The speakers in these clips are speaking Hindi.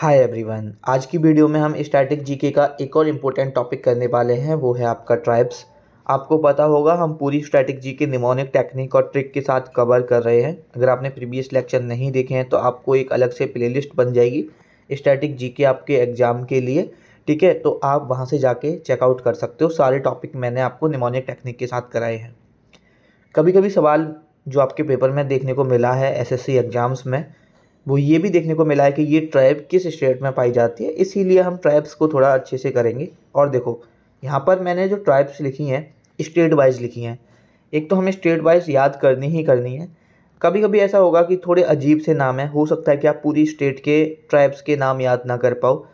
हाय एवरीवन आज की वीडियो में हम स्टैटिक जीके का एक और इम्पोर्टेंट टॉपिक करने वाले हैं वो है आपका ट्राइब्स आपको पता होगा हम पूरी स्टैटिक जी के निमोनिक टेक्निक और ट्रिक के साथ कवर कर रहे हैं अगर आपने प्रीवियस लेक्चर नहीं देखे हैं तो आपको एक अलग से प्लेलिस्ट बन जाएगी स्टैटिक जी के आपके एग्ज़ाम के लिए ठीक है तो आप वहाँ से जाके चेकआउट कर सकते हो सारे टॉपिक मैंने आपको निमोनिक टेक्निक के साथ कराए हैं कभी कभी सवाल जो आपके पेपर में देखने को मिला है एसएससी एग्ज़ाम्स में वो ये भी देखने को मिला है कि ये ट्राइब किस स्टेट में पाई जाती है इसीलिए हम ट्राइब्स को थोड़ा अच्छे से करेंगे और देखो यहाँ पर मैंने जो ट्राइब्स लिखी हैं स्टेट वाइज लिखी हैं एक तो हमें स्टेट वाइज याद करनी ही करनी है कभी कभी ऐसा होगा कि थोड़े अजीब से नाम है हो सकता है कि आप पूरी स्टेट के ट्राइब्स के नाम याद ना कर पाओ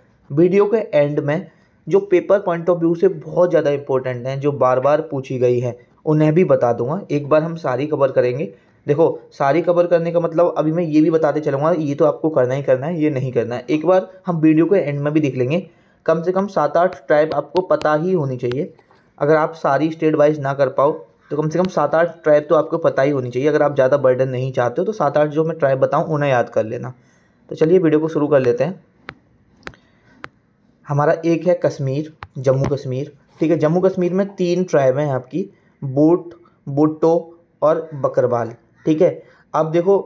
वीडियो के एंड में जो पेपर पॉइंट ऑफ व्यू से बहुत ज़्यादा इंपॉर्टेंट हैं जो बार बार पूछी गई हैं उन्हें भी बता दूंगा एक बार हम सारी कवर करेंगे देखो सारी कवर करने का मतलब अभी मैं ये भी बताते चलूँगा ये तो आपको करना ही करना है ये नहीं करना है एक बार हम वीडियो के एंड में भी देख लेंगे कम से कम सात आठ ट्राइब आपको पता ही होनी चाहिए अगर आप सारी स्टेट वाइज ना कर पाओ तो कम से कम सात आठ ट्राइब तो आपको पता ही होनी चाहिए अगर आप ज़्यादा बर्डन नहीं चाहते हो तो सात आठ जो मैं ट्राइब बताऊँ उन्हें याद कर लेना तो चलिए वीडियो को शुरू कर लेते हैं हमारा एक है कश्मीर जम्मू कश्मीर ठीक है जम्मू कश्मीर में तीन ट्राइब हैं आपकी बोट बोटो और बकरवाल ठीक है अब देखो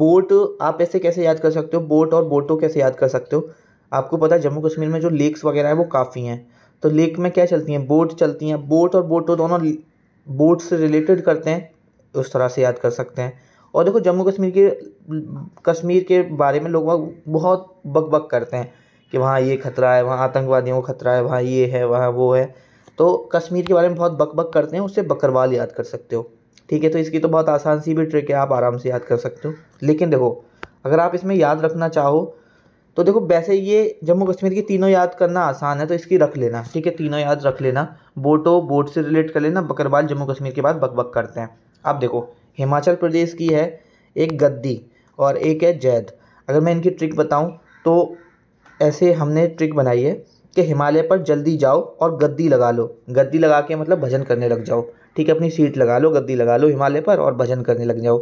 बोट आप ऐसे कैसे याद कर सकते हो बोट और बोटो कैसे याद कर सकते हो आपको पता है जम्मू कश्मीर में जो लेक्स वगैरह हैं वो काफ़ी हैं तो लेक में क्या चलती हैं बोट चलती हैं बोट और बोटो दोनों बोट से रिलेटेड करते हैं उस तरह से याद कर सकते हैं और देखो जम्मू कश्मीर के कश्मीर के बारे में लोग बहुत बक बक करते हैं कि वहाँ ये खतरा है वहाँ आतंकवादियों को खतरा है वहाँ ये है वहाँ वो है तो कश्मीर के बारे में बहुत बक बक करते हैं उससे बकरवाल याद कर सकते हो ठीक है तो इसकी तो बहुत आसान सी भी ट्रिक है आप आराम से याद कर सकते हो लेकिन देखो अगर आप इसमें याद रखना चाहो तो देखो वैसे ये जम्मू कश्मीर की तीनों याद करना आसान है तो इसकी रख लेना ठीक है तीनों याद रख लेना बोटो बोट से रिलेट कर लेना बकरवाल जम्मू कश्मीर के बाद बकबक करते हैं अब देखो हिमाचल प्रदेश की है एक गद्दी और एक है जैद अगर मैं इनकी ट्रिक बताऊँ तो ऐसे हमने ट्रिक बनाई है कि हिमालय पर जल्दी जाओ और गद्दी लगा लो गद्दी लगा के मतलब भजन करने लग जाओ ठीक है अपनी सीट लगा लो गद्दी लगा लो हिमालय पर और भजन करने लग जाओ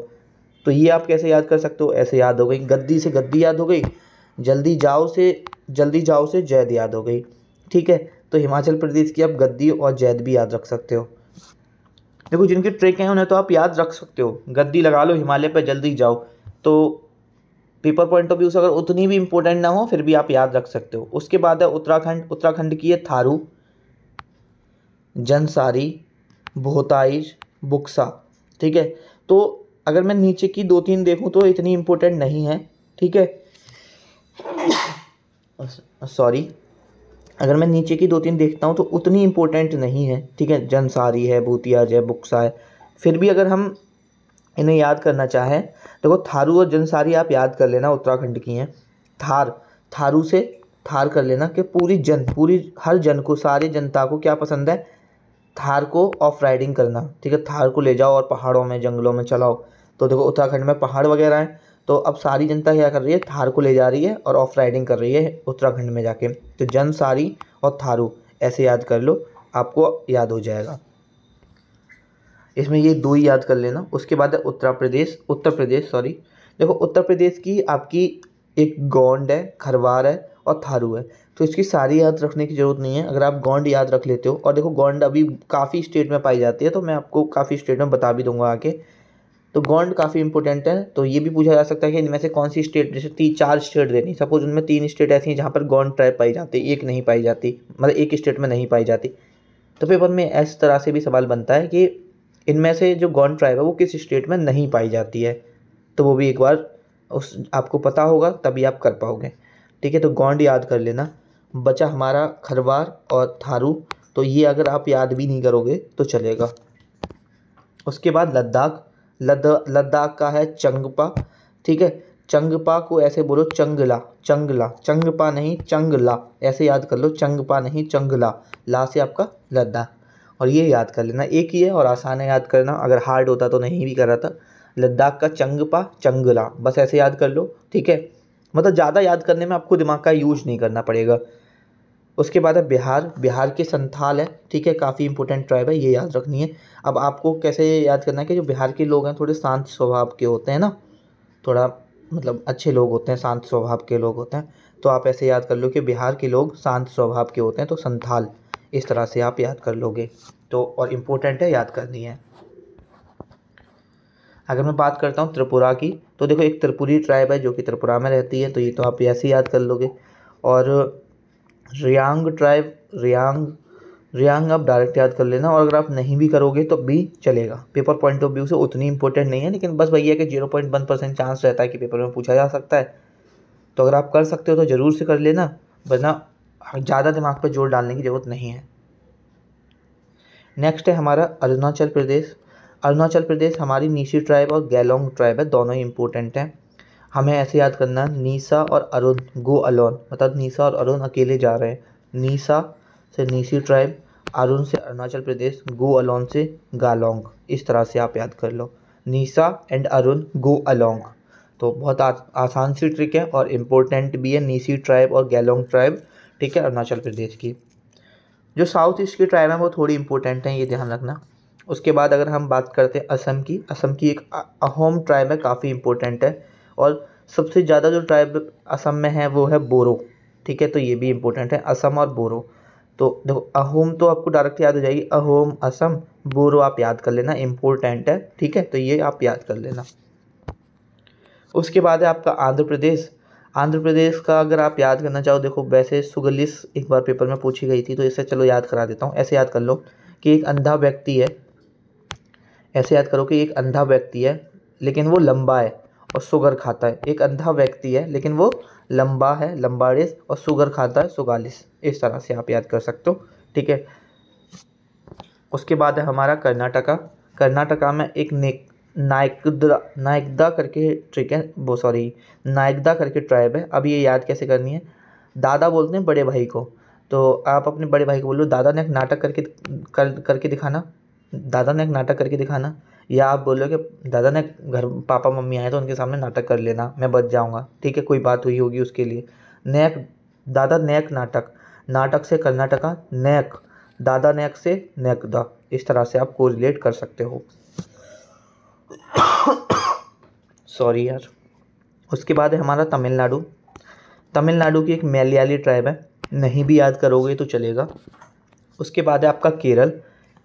तो ये आप कैसे याद कर सकते हो ऐसे याद हो गई गद्दी से गद्दी याद हो गई जल्दी जाओ से जल्दी जाओ से जैद याद हो गई ठीक है तो हिमाचल प्रदेश की आप गद्दी और जैद भी याद रख सकते हो देखो जिनके ट्रिक हैं उन्हें तो आप याद रख सकते हो गद्दी लगा लो हिमालय पर जल्दी जाओ तो पेपर पॉइंट ऑफ व्यू से अगर उतनी भी इम्पोर्टेंट ना हो फिर भी आप याद रख सकते हो उसके बाद है उत्तराखंड उत्तराखंड की है थारू जनसारी भोताइज बुक्सा ठीक है तो अगर मैं नीचे की दो तीन देखूँ तो इतनी इम्पोर्टेंट नहीं है ठीक है सॉरी अगर मैं नीचे की दो तीन देखता हूँ तो उतनी इम्पोर्टेंट नहीं है ठीक है जनसारी है भूतियाज है बुक्सा है फिर भी अगर हम इन्हें याद करना चाहें देखो थारू और जनसारी आप याद कर लेना उत्तराखंड की हैं थार थारू से थार कर लेना कि पूरी जन पूरी हर जन को सारे जनता को क्या पसंद है थार को ऑफ राइडिंग करना ठीक है थार को ले जाओ और पहाड़ों में जंगलों में चलाओ तो देखो उत्तराखंड में पहाड़ वगैरह हैं तो अब सारी जनता क्या कर रही है थार को ले जा रही है और ऑफ राइडिंग कर रही है उत्तराखंड में जाके तो जन सारी और थारू ऐसे याद कर लो आपको याद हो जाएगा इसमें ये दो ही याद कर लेना उसके बाद है उत्तर प्रदेश उत्तर प्रदेश सॉरी देखो उत्तर प्रदेश की आपकी एक गोंड है खरवार है और थारू है तो इसकी सारी याद रखने की ज़रूरत नहीं है अगर आप गोंड याद रख लेते हो और देखो गोंड अभी काफ़ी स्टेट में पाई जाती है तो मैं आपको काफ़ी स्टेट में बता भी दूंगा आके तो गोंड काफ़ी इंपॉर्टेंट है तो ये भी पूछा जा सकता है कि इनमें से कौन सी स्टेट जैसे तीन चार स्टेट देनी सपोज उनमें तीन स्टेट ऐसी हैं जहाँ पर गोंड ट्राइब पाई जाती है एक नहीं पाई जाती मतलब एक स्टेट में नहीं पाई जाती तो पेपर में इस तरह से भी सवाल बनता है कि इनमें से जो गॉन ट्राइब है वो किस स्टेट में नहीं पाई जाती है तो वो भी एक बार उस आपको पता होगा तभी आप कर पाओगे ठीक है तो गोंड याद कर लेना बचा हमारा खरवार और थारू तो ये अगर आप याद भी नहीं करोगे तो चलेगा उसके बाद लद्दाख लद्दाख लद्दाख का है चंगपा ठीक है चंगपा को ऐसे बोलो चंगला चंगला चंगपा नहीं चंगला ऐसे याद कर लो चंगपा नहीं चंगला ला से आपका लद्दाख और ये याद कर लेना एक ही है और आसान है याद करना अगर हार्ड होता तो नहीं भी कर रहा था लद्दाख का चंगपा चंगला बस ऐसे याद कर लो ठीक है मतलब ज़्यादा याद करने में आपको दिमाग का यूज नहीं करना पड़ेगा उसके बाद है बिहार बिहार के संथाल है ठीक है काफ़ी इंपॉर्टेंट ट्राइब है ये याद रखनी है अब आपको कैसे याद करना है कि जो बिहार के लोग हैं थोड़े शांत स्वभाव के होते हैं ना थोड़ा मतलब अच्छे लोग होते हैं शांत स्वभाव के लोग होते हैं तो आप ऐसे याद कर लो कि बिहार के लोग शांत स्वभाव के होते हैं तो संथाल इस तरह से आप याद कर लोगे तो और इम्पोर्टेंट है याद करनी है अगर मैं बात करता हूँ त्रिपुरा की तो देखो एक त्रिपुरी ट्राइब है जो कि त्रिपुरा में रहती है तो ये तो आप ऐसे याद कर लोगे और रियांग ट्राइब रियांग रियांग आप डायरेक्ट याद कर लेना और अगर आप नहीं भी करोगे तो भी चलेगा पेपर पॉइंट ऑफ व्यू से उतनी इंपॉर्टेंट नहीं है लेकिन बस भैया कि zero point one percent chance रहता है कि पेपर में पूछा जा सकता है तो अगर आप कर सकते हो तो ज़रूर से कर लेना वरना हाँ, ज़्यादा दिमाग पर जोर डालने की ज़रूरत नहीं है नेक्स्ट है हमारा अरुणाचल प्रदेश अरुणाचल प्रदेश हमारी नीशी ट्राइब और गैलोंग ट्राइब है दोनों ही इंपॉर्टेंट हैं हमें ऐसे याद करना नीसा और अरुण गो अलोन मतलब नीसा और अरुण अकेले जा रहे हैं नीसा से नीसी ट्राइब अरुण से अरुणाचल प्रदेश गो अलोन से गालोंग इस तरह से आप याद कर लो Nisa and Arun go along तो बहुत आ, आसान सी ट्रिक है और इम्पोर्टेंट भी है नीसी ट्राइब और गैलोंग ट्राइब ठीक है अरुणाचल प्रदेश की जो साउथ ईस्ट की ट्राइब हैं वो थोड़ी इंपॉर्टेंट हैं ये ध्यान रखना उसके बाद अगर हम बात करते हैं असम की असम की एक अहोम ट्राइब है काफ़ी इंपॉर्टेंट है और सबसे ज़्यादा जो ट्राइब असम में है वो है बोरो ठीक है तो ये भी इंपॉर्टेंट है असम और बोरो तो देखो अहोम तो आपको डायरेक्ट याद हो जाएगी अहोम असम बोरो आप याद कर लेना इम्पोर्टेंट है ठीक है तो ये आप याद कर लेना उसके बाद है आपका आंध्र प्रदेश आंध्र प्रदेश का अगर आप याद करना चाहो देखो वैसे सुगलिस एक बार पेपर में पूछी गई थी तो इससे चलो याद करा देता हूँ ऐसे याद कर लो कि एक अंधा व्यक्ति है ऐसे याद करो कि एक अंधा व्यक्ति है लेकिन वो लंबा है और शुगर खाता है एक अंधा व्यक्ति है लेकिन वो लंबा है लंबाड़िस और शुगर खाता है सुगालिस इस तरह से आप याद कर सकते हो ठीक है उसके बाद है हमारा कर्नाटका कर्नाटका में एक नेक नायकदा नायकदा करके ट्रिक है वो सॉरी नायकदा करके ट्राइब है अब ये याद कैसे करनी है दादा बोलते हैं बड़े भाई को तो आप अपने बड़े भाई को बोलो दादा ने एक नाटक करके कर करके दिखाना दादा ने एक नाटक करके दिखाना या आप बोलो कि दादा ने घर पापा मम्मी आए तो उनके सामने नाटक कर लेना मैं बच जाऊँगा ठीक है कोई बात हुई होगी उसके लिए नेक दादा नेक नाटक नाटक से कर्नाटका नेक दादा नेक से नैकदा इस तरह से आप कोरिलेट कर सकते हो सॉरी यार उसके बाद है हमारा तमिलनाडु तमिलनाडु की एक मलयाली ट्राइब है नहीं भी याद करोगे तो चलेगा उसके बाद है आपका केरल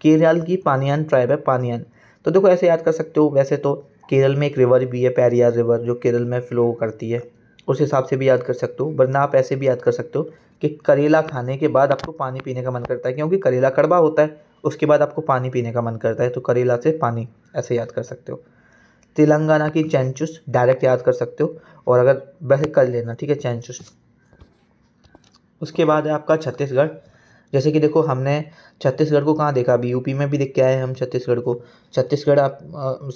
केरल की पानियान ट्राइब है पानियान तो देखो ऐसे याद कर सकते हो वैसे तो केरल में एक रिवर भी है पैरियार रिवर जो केरल में फ्लो करती है उस हिसाब से भी याद कर सकते हो वरना आप ऐसे भी याद कर सकते हो कि करेला खाने के बाद आपको पानी पीने का मन करता है क्योंकि करेला कड़वा होता है उसके बाद आपको पानी पीने का मन करता है तो करेला से पानी ऐसे याद कर सकते हो तेलंगाना की चैनचुस डायरेक्ट याद कर सकते हो और अगर वैसे कर लेना ठीक है चैनचुस उसके बाद है आपका छत्तीसगढ़ जैसे कि देखो हमने छत्तीसगढ़ को कहाँ देखा अभी यूपी में भी देख के आए हम छत्तीसगढ़ को छत्तीसगढ़ आप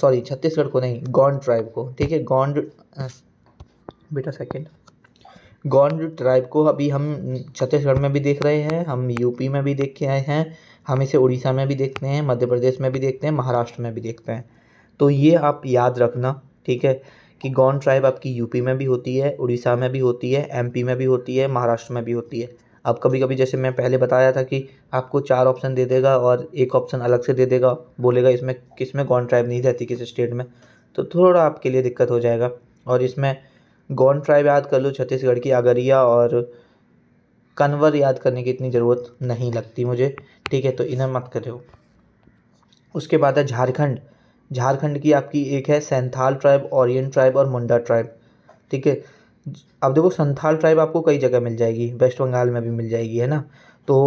सॉरी छत्तीसगढ़ को नहीं गोंड ट्राइब को ठीक है गोंड बेटा सेकंड गोंड ट्राइब को अभी हम छत्तीसगढ़ में भी देख रहे हैं हम यूपी में भी देख के आए हैं हम इसे उड़ीसा में भी देखते हैं मध्य प्रदेश में भी देखते हैं महाराष्ट्र में भी देखते हैं तो ये आप याद रखना ठीक है कि गौन ट्राइब आपकी यूपी में भी होती है उड़ीसा में भी होती है एमपी में भी होती है महाराष्ट्र में भी होती है अब कभी कभी जैसे मैं पहले बताया था कि आपको चार ऑप्शन दे देगा और एक ऑप्शन अलग से दे देगा बोलेगा इसमें किस में गौन ट्राइब नहीं रहती किस स्टेट में तो थोड़ा आपके लिए दिक्कत हो जाएगा और इसमें गौन ट्राइब याद कर लो छत्तीसगढ़ की आगरिया और कन्वर याद करने की इतनी ज़रूरत नहीं लगती मुझे ठीक है तो इन्हें मत करो उसके बाद है झारखंड झारखंड की आपकी एक है सैंथाल ट्राइब ओरियन ट्राइब और मुंडा ट्राइब ठीक है अब देखो संथाल ट्राइब आपको कई जगह मिल जाएगी वेस्ट बंगाल में भी मिल जाएगी है ना तो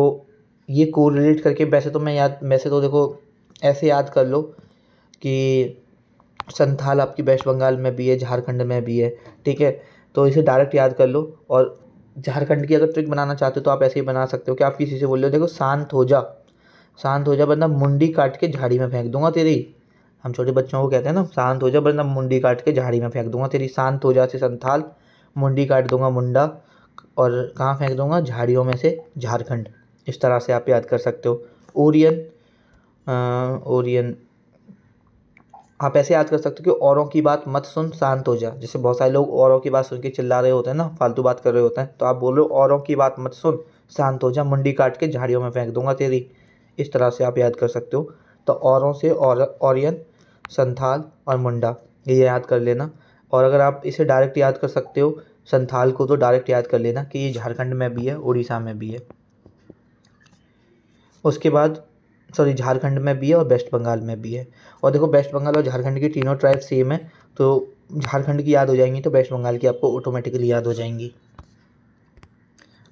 ये को रिलेट करके वैसे तो मैं याद वैसे तो देखो ऐसे याद कर लो कि संथाल आपकी वेस्ट बंगाल में भी है झारखंड में भी है ठीक है तो इसे डायरेक्ट याद कर लो और झारखंड की अगर ट्रिक बनाना चाहते हो तो आप ऐसे ही बना सकते हो कि आप किसी से बोल रहे हो देखो शांत हो जा शांत हो जा बंदा मुंडी काट के झाड़ी में फेंक दूंगा तेरी हम छोटे बच्चों को कहते हैं ना शांत हो जा बंदा मुंडी काट के झाड़ी में फेंक दूंगा तेरी शांत हो जा से संथाल मुंडी काट दूंगा मुंडा और कहाँ फेंक दूंगा झाड़ियों में से झारखंड इस तरह से आप याद कर सकते हो ओरियन ओरियन आप ऐसे याद कर सकते हो कि औरों की बात मत सुन शांत हो जा जैसे बहुत सारे लोग औरों की बात सुन के चिल्ला रहे होते हैं ना फालतू बात कर रहे होते हैं तो आप बोल रहे हो औरों की बात मत सुन शांत हो जा मुंडी काट के झाड़ियों में फेंक दूंगा तेरी इस तरह से आप याद कर सकते हो तो औरों से और औरियन संथाल और मुंडा ये याद कर लेना और अगर आप इसे डायरेक्ट याद कर सकते हो संथाल को तो डायरेक्ट याद कर लेना कि ये झारखंड में भी है उड़ीसा में भी है उसके बाद सॉरी झारखंड में भी है और वेस्ट बंगाल में भी है और देखो वेस्ट बंगाल और झारखंड की तीनों ट्राइब सेम है तो झारखंड की याद हो जाएंगी तो वेस्ट बंगाल की आपको ऑटोमेटिकली याद हो जाएंगी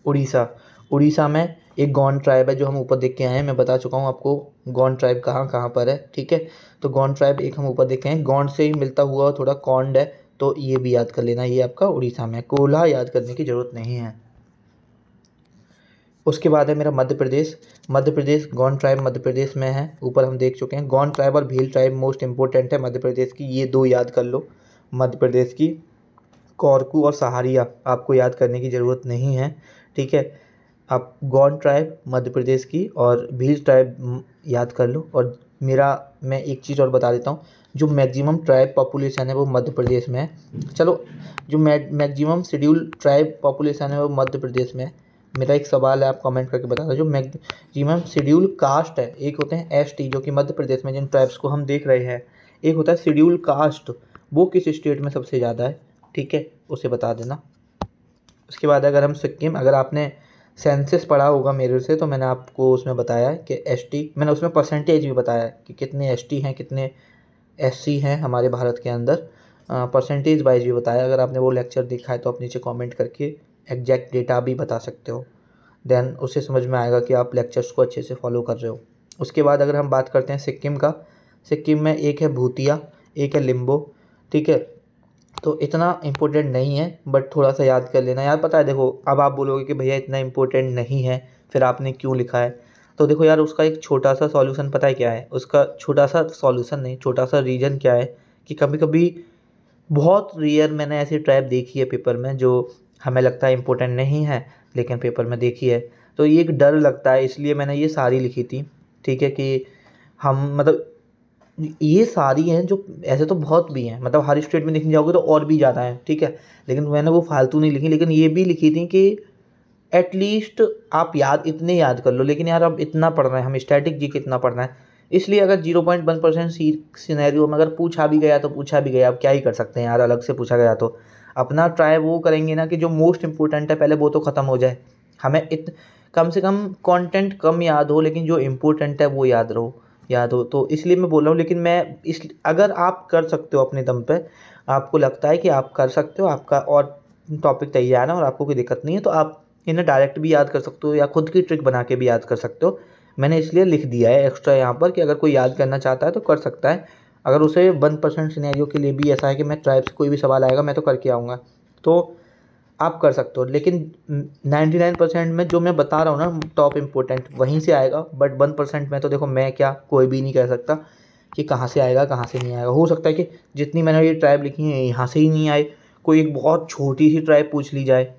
उड़ीसा उड़ीसा में एक गौन ट्राइब है जो हम ऊपर देख के आए हैं मैं बता चुका हूँ आपको गौन ट्राइब कहाँ कहाँ पर है ठीक है तो गौन ट्राइब एक हम ऊपर देखे हैं गौन से ही मिलता हुआ थोड़ा कॉन्ड है तो ये भी याद कर लेना ये आपका उड़ीसा में कोल्हा याद करने की ज़रूरत नहीं है उसके बाद है मेरा मध्य प्रदेश मध्य प्रदेश गौन ट्राइब मध्य प्रदेश में है ऊपर हम देख चुके हैं गौन ट्राइब और भील ट्राइब मोस्ट इंपॉर्टेंट है मध्य प्रदेश की ये दो याद कर लो मध्य प्रदेश की कौरकू और सहारिया आपको याद करने की ज़रूरत नहीं है ठीक है आप गौन ट्राइब मध्य प्रदेश की और भील ट्राइब याद कर लो और मेरा मैं एक चीज़ और बता देता हूँ जो मैक्सिमम ट्राइब पॉपुलेशन है वो मध्य प्रदेश में है चलो जो मैक्सिमम शेड्यूल ट्राइब पॉपुलेशन है वो मध्य प्रदेश में है मेरा एक सवाल है आप कमेंट करके बता दो जो मैग जी मैम शेड्यूल कास्ट है एक होते हैं एस टी जो कि मध्य प्रदेश में जिन ट्राइब्स को हम देख रहे हैं एक होता है शेड्यूल कास्ट वो किस स्टेट में सबसे ज़्यादा है ठीक है उसे बता देना उसके बाद अगर हम सिक्किम अगर आपने सेंसिस पढ़ा होगा मेरे से तो मैंने आपको उसमें बताया कि एस मैंने उसमें परसेंटेज भी बताया कि कितने एस हैं कितने एस हैं हमारे भारत के अंदर परसेंटेज वाइज भी बताया अगर आपने वो लेक्चर देखा है तो आप नीचे कॉमेंट करके एग्जैक्ट डेटा भी बता सकते हो देन उसे समझ में आएगा कि आप लेक्चर्स को अच्छे से फॉलो कर रहे हो उसके बाद अगर हम बात करते हैं सिक्किम का सिक्किम में एक है भूतिया एक है लिम्बो ठीक है तो इतना इम्पोर्टेंट नहीं है बट थोड़ा सा याद कर लेना यार पता है देखो अब आप बोलोगे कि भैया इतना इम्पोर्टेंट नहीं है फिर आपने क्यों लिखा है तो देखो यार उसका एक छोटा सा सॉल्यूशन पता है क्या है उसका छोटा सा सॉल्यूशन नहीं छोटा सा रीजन क्या है कि कभी कभी बहुत रेयर मैंने ऐसी ट्रैप देखी है पेपर में जो हमें लगता है इम्पोर्टेंट नहीं है लेकिन पेपर में देखिए तो ये एक डर लगता है इसलिए मैंने ये सारी लिखी थी ठीक है कि हम मतलब ये सारी हैं जो ऐसे तो बहुत भी हैं मतलब हर स्टेट में लिखने जाओगे तो और भी ज़्यादा हैं ठीक है लेकिन मैंने वो फालतू नहीं लिखी लेकिन ये भी लिखी थी कि एटलीस्ट आप याद इतने याद कर लो लेकिन यार अब इतना पढ़ रहे हैं हम स्टैटिक जी कितना पढ़ना है इसलिए अगर zero point one percent C scenario में अगर पूछा भी गया तो पूछा भी गया अब क्या ही कर सकते हैं यार अलग से पूछा गया तो अपना ट्राई वो करेंगे ना कि जो मोस्ट इम्पोर्टेंट है पहले वो तो ख़त्म हो जाए हमें इत कम से कम कंटेंट कम याद हो लेकिन जो इम्पोर्टेंट है वो याद रहो याद हो तो इसलिए मैं बोल रहा हूँ लेकिन मैं इस अगर आप कर सकते हो अपने दम पर आपको लगता है कि आप कर सकते हो आपका और टॉपिक तैयार है और आपको कोई दिक्कत नहीं है तो आप इन्हें डायरेक्ट भी याद कर सकते हो या खुद की ट्रिक बना के भी याद कर सकते हो मैंने इसलिए लिख दिया है एक्स्ट्रा यहाँ पर कि अगर कोई याद करना चाहता है तो कर सकता है अगर उसे वन परसेंट सिनेरियो के लिए भी ऐसा है कि मैं ट्राइब से कोई भी सवाल आएगा मैं तो करके आऊँगा तो आप कर सकते हो लेकिन नाइन्टी नाइन परसेंट में जो मैं बता रहा हूँ ना टॉप इम्पोर्टेंट वहीं से आएगा बट वन परसेंट में तो देखो मैं क्या कोई भी नहीं कह सकता कि कहाँ से आएगा कहाँ से नहीं आएगा हो सकता है कि जितनी मैंने ये ट्राइब लिखी है यहाँ से ही नहीं आए कोई एक बहुत छोटी सी ट्राइब पूछ ली जाए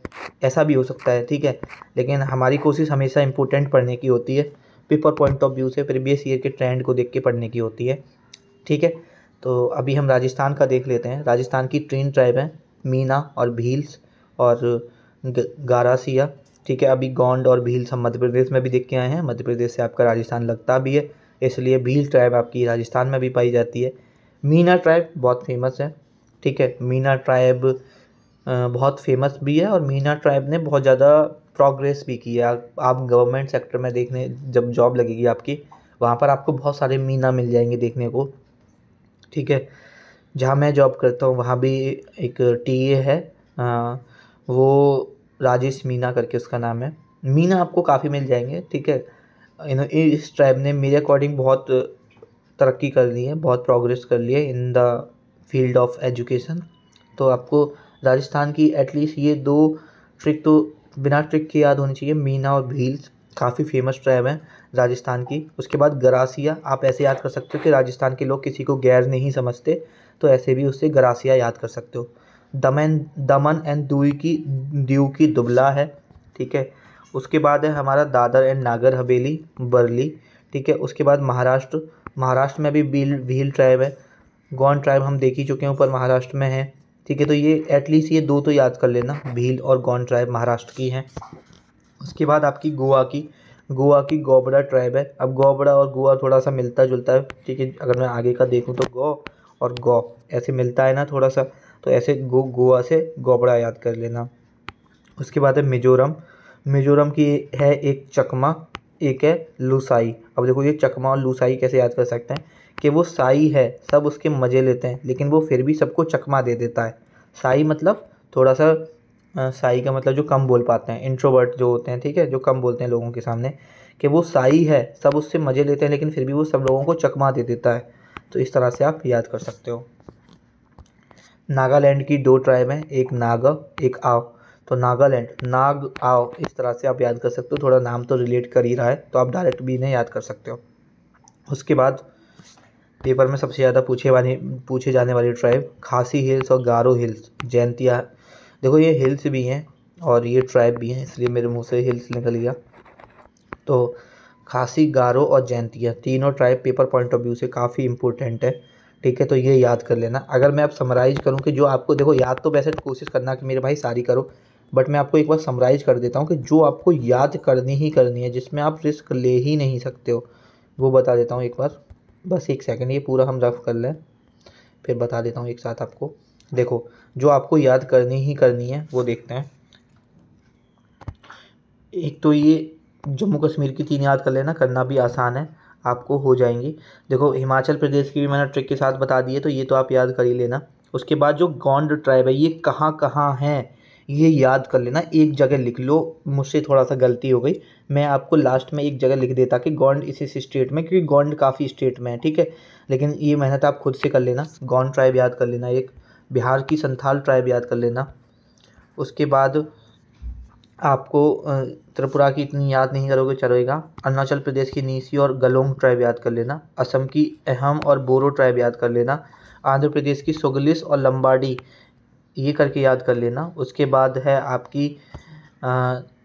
ऐसा भी हो सकता है ठीक है लेकिन हमारी कोशिश हमेशा इम्पोर्टेंट पढ़ने की होती है पेपर पॉइंट ऑफ व्यू से प्रीवियस ईयर के ट्रेंड को देख के पढ़ने की होती है ठीक है तो अभी हम राजस्थान का देख लेते हैं राजस्थान की तीन ट्राइब हैं मीना और भील्स और गारासिया ठीक है अभी गोंड और भील्स हम मध्य प्रदेश में भी देख के आए हैं मध्य प्रदेश से आपका राजस्थान लगता भी है इसलिए भील ट्राइब आपकी राजस्थान में भी पाई जाती है मीना ट्राइब बहुत फेमस है ठीक है मीना ट्राइब बहुत फेमस भी है और मीना ट्राइब ने बहुत ज़्यादा प्रोग्रेस भी की है आप गवर्नमेंट सेक्टर में देखने जब जॉब लगेगी आपकी वहाँ पर आपको बहुत सारे मीना मिल जाएंगे देखने को ठीक है जहाँ मैं जॉब करता हूँ वहाँ भी एक टी ए है वो राजेश मीना करके उसका नाम है मीना आपको काफ़ी मिल जाएंगे ठीक है इन इस ट्राइब ने मेरे अकॉर्डिंग बहुत तरक्की कर ली है बहुत प्रोग्रेस कर ली है in the field of education तो आपको राजस्थान की एटलीस्ट ये दो ट्रिक तो बिना ट्रिक के याद होनी चाहिए मीना और भील्स काफ़ी फेमस ट्राइब हैं राजस्थान की उसके बाद गरासिया आप ऐसे याद कर सकते हो कि राजस्थान के लोग किसी को गैर नहीं समझते तो ऐसे भी उससे गरासिया याद कर सकते हो दमन दमन एंड दुई की दीव की दुबला है ठीक है उसके बाद है हमारा दादर एंड नागर हवेली बरली ठीक है उसके बाद महाराष्ट्र महाराष्ट्र में भी भील भील ट्राइब है गौन ट्राइब हम देख ही चुके हैं ऊपर महाराष्ट्र में है ठीक है तो ये एटलीस्ट ये दो तो याद कर लेना भील और गौन ट्राइब महाराष्ट्र की हैं उसके बाद आपकी गोवा की गोवा की गोबड़ा ट्राइब है अब गोबड़ा और गोवा थोड़ा सा मिलता जुलता है ठीक है अगर मैं आगे का देखूँ तो गो और गौ ऐसे मिलता है ना थोड़ा सा तो ऐसे गो गोवा से गोबड़ा याद कर लेना उसके बाद है मिजोरम मिजोरम की है एक चकमा एक है लूसाई अब देखो ये चकमा और लुसाई कैसे याद कर सकते हैं कि वो साई है सब उसके मज़े लेते हैं लेकिन वो फिर भी सबको चकमा दे देता है साई मतलब थोड़ा सा साई का मतलब जो कम बोल पाते हैं इंट्रोवर्ट जो होते हैं ठीक है जो कम बोलते हैं लोगों के सामने कि वो साई है सब उससे मज़े लेते हैं लेकिन फिर भी वो सब लोगों को चकमा दे देता है तो इस तरह से आप याद कर सकते हो नागालैंड की दो ट्राइब हैं एक नाग एक आओ तो नागालैंड नाग आओ इस तरह से आप याद कर सकते हो थोड़ा नाम तो रिलेट कर ही रहा है तो आप डायरेक्ट भी इन्हें याद कर सकते हो उसके बाद पेपर में सबसे ज़्यादा पूछे वाली पूछे जाने वाली ट्राइब खासी हिल्स और गारो हिल्स जैंतिया देखो ये हिल्स भी हैं और ये ट्राइब भी हैं इसलिए मेरे मुंह से हिल्स निकल गया तो खासी गारो और जैंतिया तीनों tribe paper point of view से काफ़ी इंपॉर्टेंट है ठीक है तो ये याद कर लेना अगर मैं आप समराइज करूँ कि जो आपको देखो याद तो वैसे कोशिश करना कि मेरे भाई सारी करो बट मैं आपको एक बार समराइज कर देता हूँ कि जो आपको याद करनी ही करनी है जिसमें आप रिस्क ले ही नहीं सकते हो वो बता देता हूँ एक बार बस एक सेकेंड ये पूरा हम रफ कर लें फिर बता देता हूँ एक साथ आपको देखो जो आपको याद करनी ही करनी है वो देखते हैं एक तो ये जम्मू कश्मीर की तीन याद कर लेना करना भी आसान है आपको हो जाएंगी देखो हिमाचल प्रदेश की भी मैंने ट्रिक के साथ बता दी है तो ये तो आप याद कर ही लेना उसके बाद जो गोंड ट्राइब है ये कहाँ कहाँ हैं ये याद कर लेना एक जगह लिख लो मुझसे थोड़ा सा गलती हो गई मैं आपको लास्ट में एक जगह लिख देता कि गोंड इस इस स्टेट में क्योंकि गोंड काफ़ी स्टेट में है ठीक है लेकिन ये मेहनत आप खुद से कर लेना गोंड ट्राइब याद कर लेना एक बिहार की संथाल ट्राइब याद कर लेना उसके बाद आपको त्रिपुरा की इतनी याद नहीं करोगे चलेगा अरुणाचल प्रदेश की नीसी और गलोंग ट्राइब याद कर लेना असम की अहम और बोरो ट्राइब याद कर लेना आंध्र प्रदेश की सुगलिस और लंबाडी ये करके याद कर लेना उसके बाद है आपकी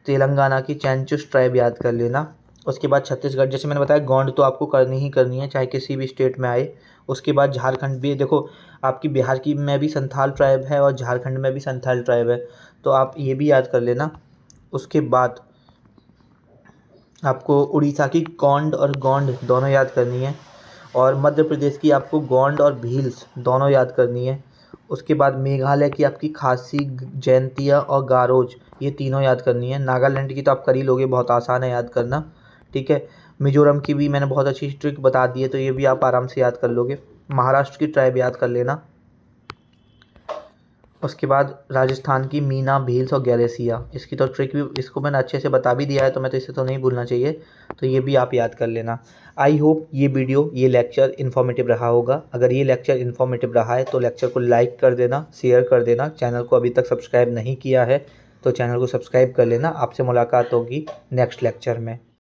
तेलंगाना की चैंचुस ट्राइब याद कर लेना उसके बाद छत्तीसगढ़ जैसे मैंने बताया गोंड तो आपको करनी ही करनी है चाहे किसी भी स्टेट में आए उसके बाद झारखंड भी देखो आपकी बिहार की में भी संथाल ट्राइब है और झारखंड में भी संथाल ट्राइब है तो आप ये भी याद कर लेना उसके बाद आपको उड़ीसा की कौंड और गोंड दोनों याद करनी है और मध्य प्रदेश की आपको गोंड और भील्स दोनों याद करनी है उसके बाद मेघालय की आपकी खासी जयंतिया और गारोज ये तीनों याद करनी है नागालैंड की तो आप कर ही लोगे बहुत आसान है याद करना ठीक है मिज़ोरम की भी मैंने बहुत अच्छी ट्रिक बता दी है तो ये भी आप आराम से याद कर लोगे महाराष्ट्र की ट्राइब याद कर लेना उसके बाद राजस्थान की मीना भील्स और गैलेसिया इसकी तो ट्रिक भी इसको मैंने अच्छे से बता भी दिया है तो मैं तो इसे तो नहीं भूलना चाहिए तो ये भी आप याद कर लेना आई होप ये वीडियो ये लेक्चर इन्फॉर्मेटिव रहा होगा अगर ये लेक्चर इन्फॉर्मेटिव रहा है तो लेक्चर को लाइक कर देना शेयर कर देना चैनल को अभी तक सब्सक्राइब नहीं किया है तो चैनल को सब्सक्राइब कर लेना आपसे मुलाकात होगी नेक्स्ट लेक्चर में